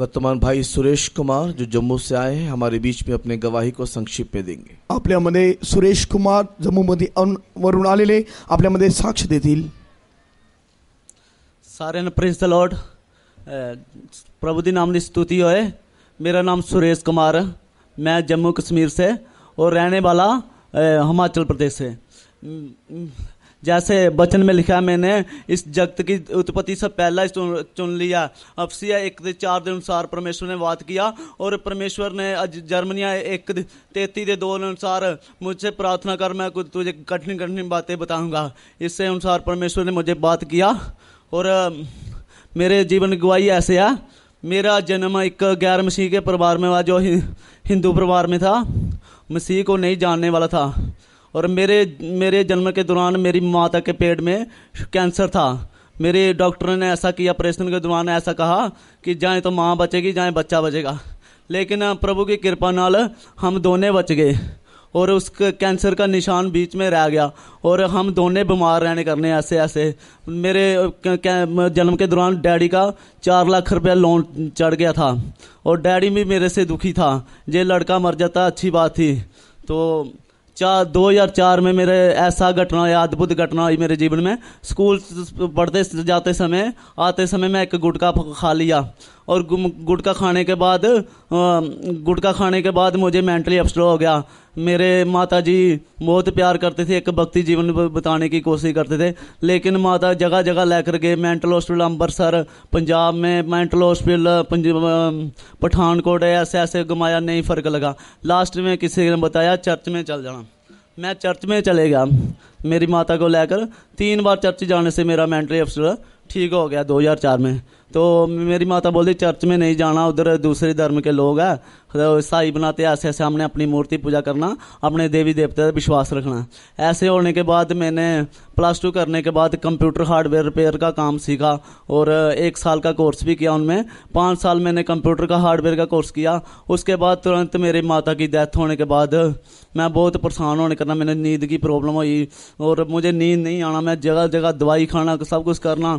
वर्तमान भाई सुरेश कुमार जो जम्मू से आए हैं हमारे बीच में अपने गवाही को संक्षिप्त में देंगे अपने मधे सुरेश कुमार जम्मू मध्य वरुण आधे साक्ष दे सारे ने प्रिंस द लॉर्ड प्रभु दी नाम की स्तुति होए मेरा नाम सुरेश कुमार मैं जम्मू कश्मीर से और रहने वाला हिमाचल प्रदेश से जैसे वचन में लिखा मैंने इस जगत की उत्पत्ति से पहला चुन, चुन लिया अफसिया एक चार के अनुसार परमेश्वर ने बात किया और परमेश्वर ने जर्मनिया एक तेती के दो अनुसार मुझसे प्रार्थना कर मैं तुझे कठिन कठिन बातें बताऊंगा इससे अनुसार परमेश्वर ने मुझे बात किया और मेरे जीवन की गवाही ऐसे है मेरा जन्म एक गैर मसीह के परिवार में हुआ जो हिंदू परिवार में था मसीह को नहीं जानने वाला था और मेरे मेरे जन्म के दौरान मेरी माता के पेट में कैंसर था मेरे डॉक्टर ने ऐसा किया ऑपरेशन के दौरान ऐसा कहा कि जाए तो माँ बचेगी जाए बच्चा बचेगा लेकिन प्रभु की कृपा नाल हम दोनों बच गए और उस कैंसर का निशान बीच में रह गया और हम दोनों बीमार रहने करने ऐसे ऐसे मेरे जन्म के दौरान डैडी का चार लाख रुपया लोन चढ़ गया था और डैडी भी मेरे से दुखी था जे लड़का मर जाता अच्छी बात थी तो चार दो हजार चार में मेरे ऐसा घटना या अद्भुत घटना हुई मेरे जीवन में स्कूल पढ़ते जाते समय आते समय मैं एक गुटखा खा लिया और गुटखा खाने के बाद गुटखा खाने के बाद मुझे मेंटली अपस्ट्रो हो गया मेरे माता जी बहुत प्यार करते थे एक भक्ति जीवन बताने की कोशिश करते थे लेकिन माता जगह जगह लेकर गए मेंटल हॉस्पिटल अम्बरसर पंजाब में मेंटल हॉस्पिटल पठानकोट ऐसे ऐसे घुमाया नहीं फ़र्क लगा लास्ट में किसी ने बताया चर्च में चल जाना मैं चर्च में चले गया मेरी माता को लेकर तीन बार चर्च जाने से मेरा मेंटली अपस्ट्रो ठीक हो गया 2004 में तो मेरी माता बोलती चर्च में नहीं जाना उधर दूसरे धर्म के लोग हैं तो ईसाई बनाते ऐसे ऐसे हमने अपनी मूर्ति पूजा करना अपने देवी देवता पर विश्वास रखना ऐसे होने के बाद मैंने प्लस टू करने के बाद कंप्यूटर हार्डवेयर रिपेयर का काम सीखा और एक साल का कोर्स भी किया उनमें पाँच साल मैंने कंप्यूटर का हार्डवेयर का कोर्स किया उसके बाद तुरंत मेरी माता की डेथ होने के बाद मैं बहुत परेशान होने करना मैंने नींद की प्रॉब्लम हुई और मुझे नींद नहीं आना मैं जगह जगह दवाई खाना सब कुछ करना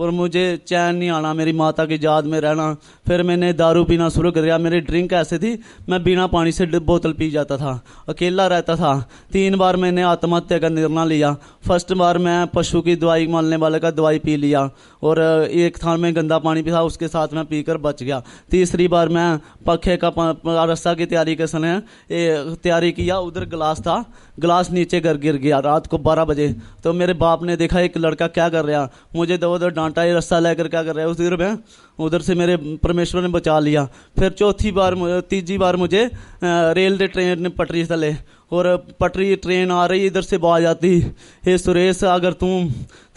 और मुझे चैन नहीं आना मेरी माता की याद में रहना फिर मैंने दारू पीना शुरू कर दिया मेरी ड्रिंक ऐसे थी मैं बिना पानी से बोतल पी जाता था अकेला रहता था तीन बार मैंने आत्महत्या का निर्णय लिया फर्स्ट बार मैं पशु की दवाई मालने वाले का दवाई पी लिया और एक थान में गंदा पानी पी था उसके साथ मैं पीकर बच गया तीसरी बार मैं पखे का रस्ता की तैयारी के समय तैयारी किया उधर गिलास था गिलास नीचे गिर गिर गया रात को बारह बजे तो मेरे बाप ने देखा एक लड़का क्या कर रहा मुझे दो दो डांटा रस्ता लेकर क्या कर रहा है उधर में हाँ? उधर से मेरे परमेश्वर ने बचा लिया फिर चौथी बार तीसरी बार मुझे रेल दे ट्रेन ने पटरी तले और पटरी ट्रेन आ रही इधर से बाज आती हे सुरेश अगर तू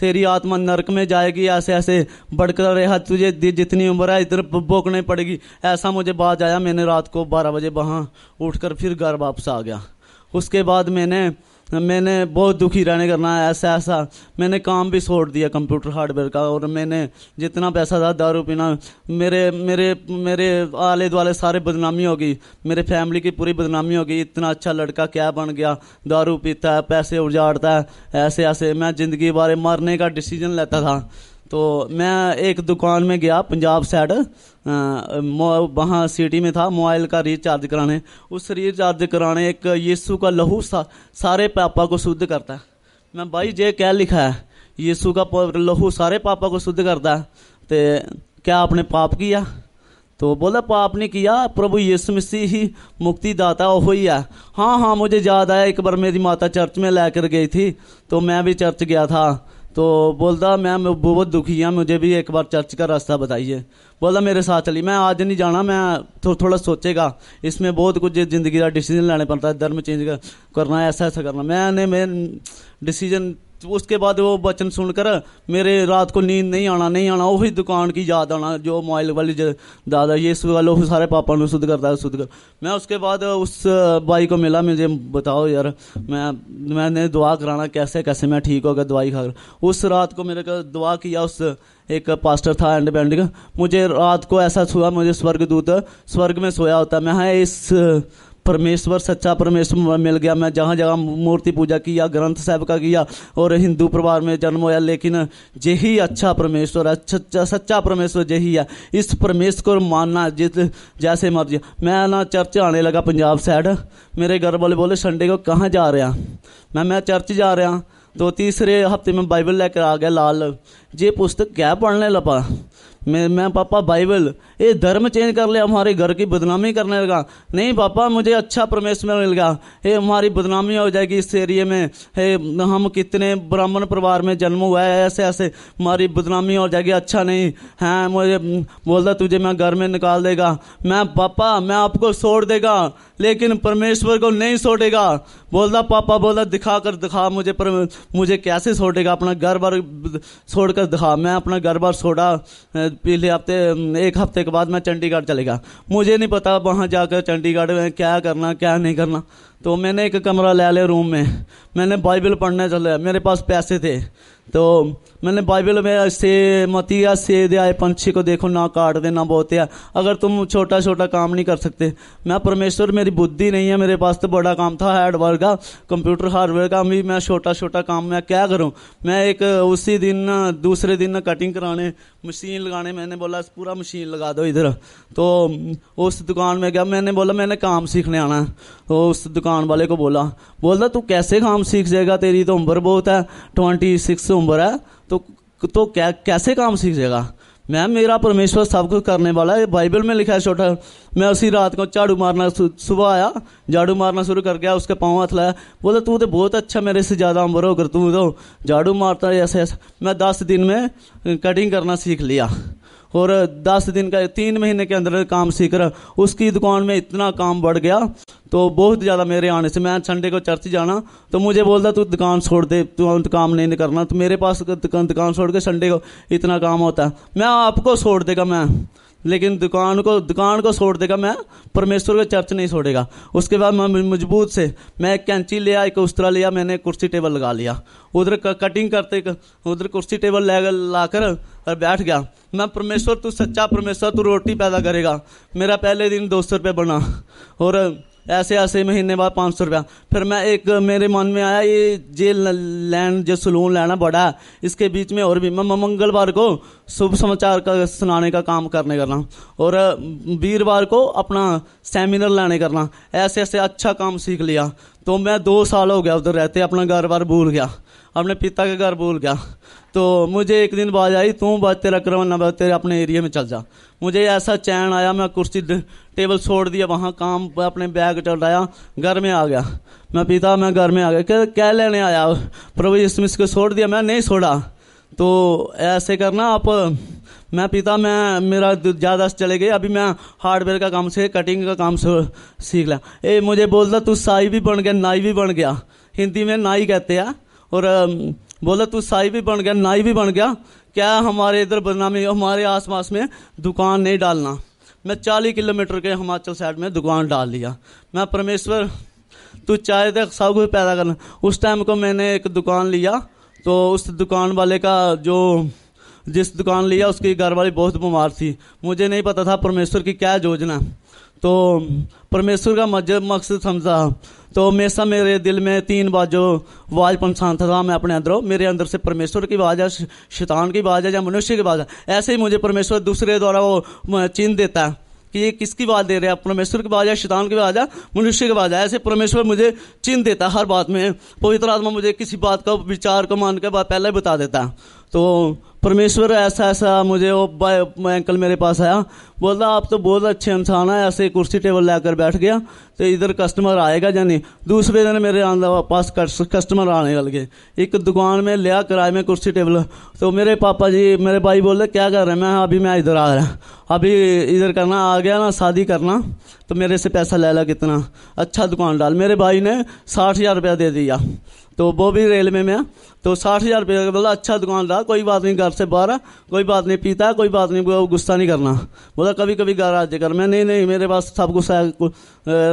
तेरी आत्मा नरक में जाएगी ऐसे ऐसे बड़कर रहा तुझे जितनी उम्र है इधर बोकने पड़ेगी ऐसा मुझे बाज आया मैंने रात को बारह बजे वहाँ उठकर फिर घर वापस आ गया उसके बाद मैंने मैंने बहुत दुखी रहने करना है ऐसा ऐसा मैंने काम भी छोड़ दिया कंप्यूटर हार्डवेयर का और मैंने जितना पैसा था दारू पीना मेरे मेरे मेरे आले दुआले सारे बदनामी होगी मेरे फैमिली की पूरी बदनामी होगी इतना अच्छा लड़का क्या बन गया दारू पीता है पैसे उजाड़ता है ऐसे ऐसे मैं ज़िंदगी बारे मरने का डिसीजन लेता था तो मैं एक दुकान में गया पंजाब साइड वहाँ सिटी में था मोबाइल का रिचार्ज कराने उस रिचार्ज कराने एक यीशु का लहू सा सारे पापा को शुद्ध करता है मैं भाई जे क्या लिखा है यीशु का लहू सारे पापा को शुद्ध करता है तो क्या आपने पाप किया तो बोला पाप ने किया प्रभु यीशु मसीह ही मुक्ति दाता ही है हाँ हाँ मुझे याद आया एक बार मेरी माता चर्च में लेकर गई थी तो मैं भी चर्च गया था तो बोलता मैं बहुत दुखी हाँ मुझे भी एक बार चर्च का रास्ता बताइए बोलता मेरे साथ चली मैं आज नहीं जाना मैं थो, थोड़ा सोचेगा इसमें बहुत कुछ ज़िंदगी का डिसीजन लेना पड़ता है धर्म चेंज करना ऐसा ऐसा करना मैंने मैं डिसीजन तो उसके बाद वो वचन सुनकर मेरे रात को नींद नहीं आना नहीं आना वही दुकान की याद आना जो मोबाइल वाली दादा ये वाले सारे पापा ने शुद्ध करता है शुद्ध कर मैं उसके बाद उस भाई को मिला मुझे बताओ यार मैं मैंने दुआ कराना कैसे कैसे मैं ठीक होकर दवाई खा उस रात को मेरे को दुआ किया उस एक पास्टर था एंड बैंड मुझे रात को ऐसा छुआ मुझे स्वर्ग दूत स्वर्ग में सोया होता मैं हाँ, इस परमेश्वर सच्चा परमेश्वर मिल गया मैं जहाँ जहाँ मूर्ति पूजा किया ग्रंथ साहब का किया और हिंदू परिवार में जन्म होया लेकिन यही अच्छा परमेश्वर अच्छा सच्चा परमेश्वर यही है इस परमेश्वर को मानना जिस जैसे मर्जी मैं ना चर्च आने लगा पंजाब साइड मेरे घर वाले बोले संडे को कहाँ जा रहा मैं मैं चर्च जा रहा तो तीसरे हफ्ते में बाइबल लेकर आ गया लाल ये पुस्तक क्या पढ़ने लगा मैं मैं पापा बाइबल ये धर्म चेंज कर ले हमारे घर की बदनामी करने लगा नहीं पापा मुझे अच्छा परमेश्वर गया ये हमारी बदनामी हो जाएगी इस एरिए में हे हम कितने ब्राह्मण परिवार में जन्म हुआ है ऐसे ऐसे हमारी बदनामी हो जाएगी अच्छा नहीं है हाँ, मुझे बोलता तुझे मैं घर में निकाल देगा मैं पापा मैं आपको छोड़ देगा लेकिन परमेश्वर को नहीं छोड़ेगा बोलता पापा बोलता दिखा कर दिखा मुझे पर मुझे कैसे छोड़ेगा अपना घर बार छोड़ कर दिखा मैं अपना घर बार छोड़ा पिछले हफ्ते एक हफ्ते के बाद मैं चंडीगढ़ चले गया मुझे नहीं पता वहाँ जाकर चंडीगढ़ में क्या करना क्या नहीं करना तो मैंने एक कमरा ले लिया रूम में मैंने बाइबल पढ़ने चले मेरे पास पैसे थे तो मैंने बाइबल में से मतिया से दे आए पंछी को देखो ना काट देना बहुत है अगर तुम छोटा छोटा काम नहीं कर सकते मैं परमेश्वर मेरी बुद्धि नहीं है मेरे पास तो बड़ा काम था हार्डवेयर का कंप्यूटर हार्डवेयर का भी मैं छोटा छोटा काम मैं क्या करूँ मैं एक उसी दिन दूसरे दिन कटिंग कराने मशीन लगाने मैंने बोला पूरा मशीन लगा दो इधर तो उस दुकान में गया मैंने बोला मैंने काम सीखने आना है तो उस दुकान वाले को बोला बोलता तू कैसे काम सीख जाएगा तेरी तो उम्र बहुत है ट्वेंटी सिक्स उम्र है तो तो क्या कैसे काम सीखेगा मैम मेरा परमेश्वर सब कुछ करने वाला है बाइबल में लिखा है छोटा मैं उसी रात को झाड़ू मारना सुबह आया झाड़ू मारना शुरू कर गया उसके पाँव हाथ लाया बोला तू तो बहुत अच्छा मेरे से ज़्यादा उम्र हो अगर तू तो झाड़ू मारता है ऐसे ऐसा मैं दस दिन में कटिंग करना सीख लिया और दस दिन का तीन महीने के अंदर काम सीख रहा उसकी दुकान में इतना काम बढ़ गया तो बहुत ज़्यादा मेरे आने से मैं संडे को चर्च जाना तो मुझे बोलता तू दुकान छोड़ दे तू काम नहीं करना तो मेरे पास दुकान छोड़ के संडे को इतना काम होता है मैं आपको छोड़ देगा मैं लेकिन दुकान को दुकान को छोड़ देगा मैं परमेश्वर को चर्च नहीं छोड़ेगा उसके बाद मैं मजबूत से मैं एक कैंची लिया एक उस्तरा लिया मैंने कुर्सी टेबल लगा लिया उधर कटिंग करते उधर कुर्सी टेबल ला कर और बैठ गया मैं परमेश्वर तू सच्चा परमेश्वर तू रोटी पैदा करेगा मेरा पहले दिन दो सौ रुपये बना और ऐसे ऐसे महीने बाद पाँच सौ रुपया फिर मैं एक मेरे मन में आया ये जे लैंड जो सलून लेना बड़ा है इसके बीच में और भी मैं मंगलवार को शुभ समाचार का सुनाने का काम करने करना और वीरवार को अपना सेमिनार लाने करना ऐसे ऐसे अच्छा काम सीख लिया तो मैं दो साल हो गया उधर रहते अपना घर बार भूल गया अपने पिता के घर भूल गया तो मुझे एक दिन बाज आई तू बस तेरा क्रमन ना बस तेरे अपने एरिया में चल जा मुझे ऐसा चैन आया मैं कुर्सी टेबल छोड़ दिया वहाँ काम अपने बैग चढ़ाया घर में आ गया मैं पिता मैं घर में आ गया क्या कह लेने आया प्रभु इसमें इसको छोड़ दिया मैं नहीं छोड़ा तो ऐसे करना आप मैं पिता मैं मेरा ज़्यादा चले गए अभी मैं हार्डवेयर का काम से कटिंग का काम से सीख लिया ए मुझे बोलता तू साई भी बन गया नाई भी बन गया हिंदी में नाई कहते हैं और बोला तू साई भी बन गया नाई भी बन गया क्या हमारे इधर बदनामी हमारे आसपास में दुकान नहीं डालना मैं चालीस किलोमीटर के हिमाचल साइड में दुकान डाल लिया मैं परमेश्वर तू चाहे तो सब कुछ पैदा करना उस टाइम को मैंने एक दुकान लिया तो उस दुकान वाले का जो जिस दुकान लिया उसकी घर वाली बहुत बीमार थी मुझे नहीं पता था परमेश्वर की क्या योजना तो परमेश्वर का मजब मकसद समझा तो हमेशा मेरे दिल में तीन बाजो आवाज पहचानता था मैं अपने अंदरों मेरे अंदर से परमेश्वर की आवाज़ है शैतान की आवाज़ है या मनुष्य की आवाज़ है ऐसे ही मुझे परमेश्वर दूसरे द्वारा वो चिन्ह देता है कि ये किसकी बात दे रहे हैं परमेश्वर की आवाज़ है शैतान की आवाज़ है मनुष्य की आवाज़ है ऐसे परमेश्वर मुझे चिन्ह देता है हर बात में पवित्र आत्मा मुझे किसी बात का विचार को मान के बाद पहले बता देता है तो परमेश्वर ऐसा ऐसा मुझे वो अंकल मेरे पास आया बोलता आप तो बहुत अच्छे इंसान हैं ऐसे कुर्सी टेबल लेकर बैठ गया तो इधर कस्टमर आएगा या नहीं दूसरे दिन मेरे आंदा पास कस्टमर आने लग गए एक दुकान में लिया किराए में कुर्सी टेबल तो मेरे पापा जी मेरे भाई बोल रहे क्या कर रहे हैं मैं अभी मैं इधर आ रहा अभी इधर करना आ गया ना शादी करना तो मेरे से पैसा ले ला कितना अच्छा दुकान डाल मेरे भाई ने साठ हज़ार रुपया दे दिया तो वो भी रेलवे में तो साठ हज़ार रुपया बोला अच्छा दुकान डाल कोई बात नहीं घर से बाहर कोई बात नहीं पीता कोई बात नहीं गुस्सा नहीं करना बोला कभी कभी घर आ कर मैं नहीं नहीं मेरे पास सब कुछ है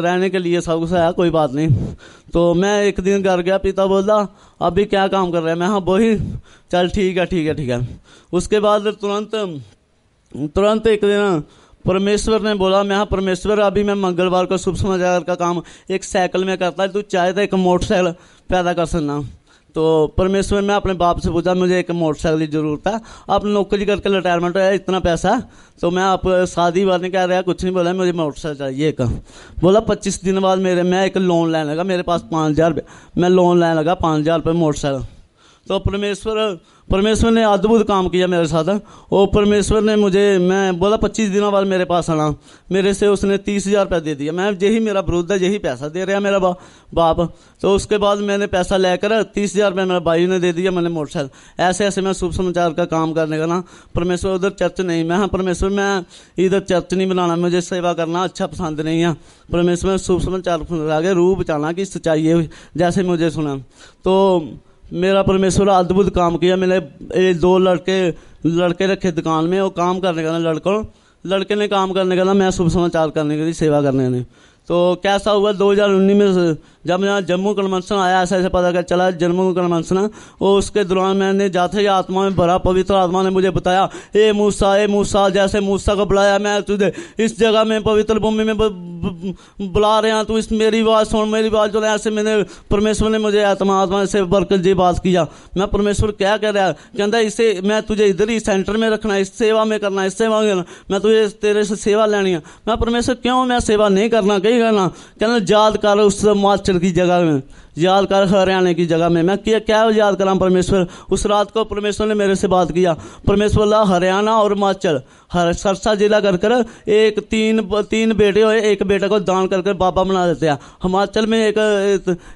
रहने के लिए सब कुछ है कोई बात नहीं तो मैं एक दिन घर गया पिता बोला अभी क्या काम कर रहे हैं मैं हाँ वही चल ठीक है ठीक है ठीक है उसके बाद तुरंत तुरंत एक दिन परमेश्वर ने बोला मैं हाँ, परमेश्वर अभी मैं मंगलवार को शुभ समाचार का काम एक साइकिल में करता है तू चाहे तो एक मोटरसाइकिल पैदा कर सकना तो परमेश्वर मैं अपने बाप से पूछा मुझे एक मोटरसाइकिल की ज़रूरत है आप नौकरी करके रिटायरमेंट हो इतना पैसा तो मैं आप शादी बात नहीं कह रहा कुछ नहीं बोला मुझे मोटरसाइकिल चाहिए एक बोला पच्चीस दिन बाद मेरे मैं एक लोन लेने लगा मेरे पास पाँच हज़ार मैं लोन लेने लगा पाँच हज़ार रुपये मोटरसाइकिल तो परमेश्वर परमेश्वर ने अद्भुत काम किया मेरे साथ और परमेश्वर ने मुझे मैं बोला पच्चीस दिनों बाद मेरे पास आना मेरे से उसने तीस हज़ार रुपया दे दिया मैं यही मेरा विरुद्ध है यही पैसा दे रहा मेरा बा, बाप तो उसके बाद मैंने पैसा लेकर तीस हज़ार रुपया मेरे भाई ने दे दिया मैंने मोटरसाइकिल ऐसे ऐसे मैं शुभ समाचार का काम करने का ना परमेश्वर उधर चर्च नहीं मैं हाँ, परमेश्वर मैं इधर चर्च नहीं बनाना मुझे सेवा करना अच्छा पसंद नहीं है परमेश्वर शुभ समाचार आगे रूह बचाना कि सच्चाई जैसे मुझे सुना तो मेरा परमेश्वर अद्भुत काम किया मैंने ये दो लड़के लड़के रखे दुकान में वो काम करने का लड़कों लड़के ने काम करने का ना मैं शुभ समाचार करने के लिए सेवा करने ने तो कैसा हुआ 2019 में जब मैं जम्मू कन्वेंशन आया ऐसा ऐसे पता चला जम्मू कन्वेंशन और उसके दौरान मैंने जाते ही आत्मा में भरा पवित्र आत्मा ने मुझे बताया ए मूसा ए मूसा जैसे मूसा को बुलाया मैं तुझे इस जगह में पवित्र भूमि में ਬੁਲਾ ਰਿਆਂ ਤੂੰ ਇਸ ਮੇਰੀ ਆਵਾਜ਼ ਸੁਣ ਮੇਰੀ ਆਵਾਜ਼ ਸੁਣ ਐਸੇ ਮੈਨੇ ਪਰਮੇਸ਼ਵਰ ਨੇ ਮੇਰੇ ਆਤਮਾ ਆਤਮਾ ਸੇ ਬਰਕਤ ਜੀ ਬਾਤ ਕੀਆ ਮੈਂ ਪਰਮੇਸ਼ਵਰ ਕਹਿ ਕਹਿ ਰਿਹਾ ਕਹਿੰਦਾ ਇਸੇ ਮੈਂ ਤੁਝੇ ਇਧਰ ਹੀ ਸੈਂਟਰ ਮੇ ਰੱਖਣਾ ਇਸ ਸੇਵਾ ਮੇ ਕਰਨਾ ਇਸ ਸੇਵਾ ਮੇ ਮੈਂ ਤੁਝੇ ਤੇਰੇ ਸੇ ਸੇਵਾ ਲੈਣੀ ਆ ਮੈਂ ਪਰਮੇਸ਼ਵਰ ਕਿਉਂ ਮੈਂ ਸੇਵਾ ਨਹੀਂ ਕਰਨਾ ਕਹੀਗਾ ਨਾ ਕਹਿੰਦਾ ਯਾਦ ਕਰ ਉਸ ਮਾਸਟਰ ਦੀ ਜਗ੍ਹਾ ਮੇ याद कर हरियाणा की जगह में मैं क्या क्या याद कराऊँ परमेश्वर उस रात को परमेश्वर ने मेरे से बात किया परमेश्वर ला हरियाणा और हिमाचल हर सरसा जिला कर कर एक तीन तीन बेटे हुए एक बेटे को दान कर कर बाबा बना देते हैं हिमाचल में एक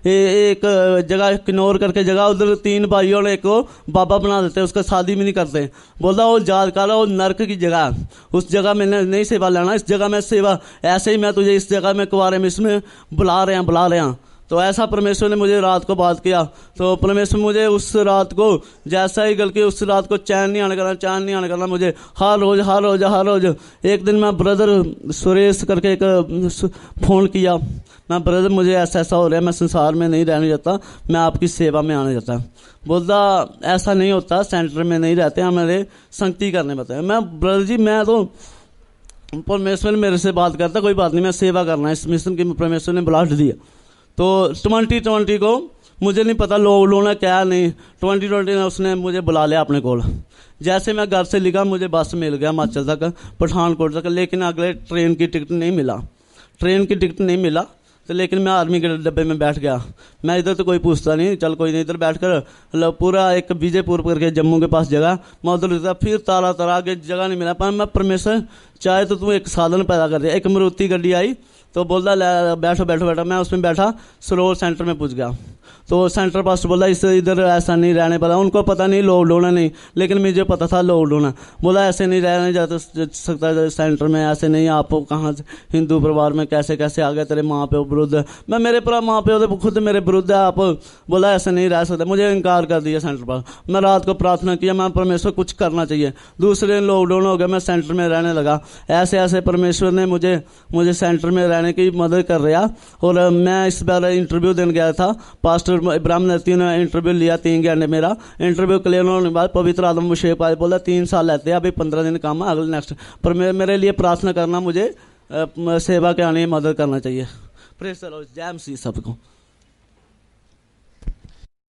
एक जगह किन्नौर करके जगह उधर तीन भाइयों ने एक को बाबा बना देते हैं उसका शादी भी नहीं करते बोला वो याद कर वो नर्क की जगह उस जगह में नहीं सेवा लेना इस जगह में सेवा ऐसे ही मैं तुझे इस जगह में कुरे में इसमें बुला रहे हैं बुला रहे हैं तो ऐसा परमेश्वर ने मुझे रात को बात किया तो परमेश्वर मुझे उस रात को जैसा ही गल उस रात को चैन नहीं आने करना चैन नहीं आने करना मुझे हर रोज हर रोज हर रोज एक दिन मैं ब्रदर सुरेश करके एक फ़ोन किया मैं ब्रदर मुझे ऐसा ऐसा हो रहा है मैं संसार में नहीं रहने जाता मैं आपकी सेवा में आने जाता बोलता ऐसा नहीं होता सेंटर में नहीं रहते हमारे संगति करने बताए मैं ब्रदर जी मैं तो परमेश्वर मेरे से बात करता कोई बात नहीं मैं सेवा करना इस मिशन की परमेश्वर ने ब्लास्ट दिया तो ट्वेंटी ट्वेंटी को मुझे नहीं पता लोग लोना क्या नहीं ट्वेंटी ट्वेंटी ने उसने मुझे बुला लिया अपने को जैसे मैं घर से लिखा मुझे बस मिल गया हिमाचल तक पठानकोट तक लेकिन अगले ट्रेन की टिकट नहीं मिला ट्रेन की टिकट नहीं मिला तो लेकिन मैं आर्मी के डब्बे में बैठ गया मैं इधर तो कोई पूछता नहीं चल कोई नहीं इधर बैठ कर पूरा एक विजयपुर करके जम्मू के पास जगह मैं उधर फिर तारा तारा आगे जगह नहीं मिला पर मैं परमेश्वर चाहे तो तू एक साधन पैदा कर दे एक मरुती गड्डी आई तो बोलता बैठो बैठो बैठो मैं उसमें बैठा सरोवर सेंटर में पूछ गया तो सेंटर पास बोला इस इधर ऐसा नहीं रहने पड़ा उनको पता नहीं लॉकडाउन है नहीं लेकिन मुझे पता था लॉकडाउन है बोला ऐसे नहीं रहने जा तो सकता सेंटर में ऐसे नहीं आप कहाँ हिंदू परिवार में कैसे कैसे आ गए तेरे माँ प्यो विरुद्ध मैं मेरे पूरा माँ प्यो तो खुद मेरे विरुद्ध है आप बोला ऐसे नहीं रह सकते मुझे इनकार कर दिया सेंटर पास मैं रात को प्रार्थना किया मैं परमेश्वर कुछ करना चाहिए दूसरे दिन लॉकडाउन हो गया मैं सेंटर में रहने लगा ऐसे ऐसे परमेश्वर ने मुझे मुझे सेंटर में रहने की मदद कर रहा और मैं इस बार इंटरव्यू देने गया था पास्टर इब्राहम नती ने इंटरव्यू लिया तीन घंटे मेरा इंटरव्यू क्लियर होने के बाद पवित्र आदम मुशेफ आज बोला तीन साल लेते हैं अभी पंद्रह दिन काम है अगले नेक्स्ट पर मेरे लिए प्रार्थना करना मुझे सेवा के आने में मदद करना चाहिए प्रेस जय सी सबको